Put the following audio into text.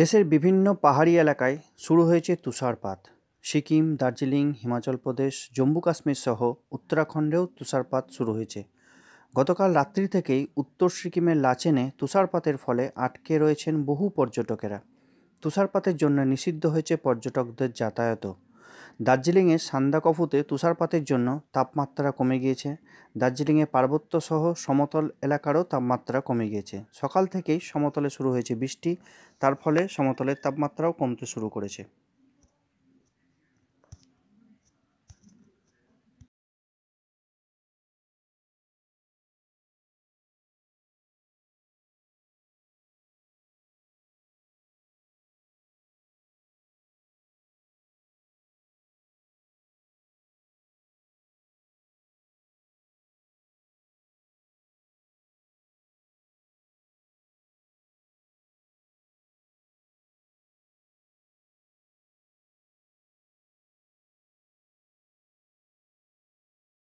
দেশের বিভিন্ন পাহাড়ি এলাকায় শুরু হয়েছে তুষারপাত সিকিম দার্জিলিং হিমাচল প্রদেশ জম্মু কাশ্মীর সহ উত্তরাখণ্ডেও তুষারপাত শুরু হয়েছে গতকাল রাত্রি থেকেই উত্তর সিকিমের লাচেনে তুষারপাতের ফলে আটকে রয়েছেন বহু পর্যটকেরা তুষারপাতের জন্য নিষিদ্ধ হয়েছে পর্যটকদের যাতায়াতও দার্জিলিংয়ের সান্দাকফুতে তুষারপাতের জন্য তাপমাত্রা কমে গিয়েছে দার্জিলিংয়ে পার্বত্য সহ সমতল এলাকারও তাপমাত্রা কমে গিয়েছে সকাল থেকেই সমতলে শুরু হয়েছে বৃষ্টি তার ফলে সমতলের তাপমাত্রাও কমতে শুরু করেছে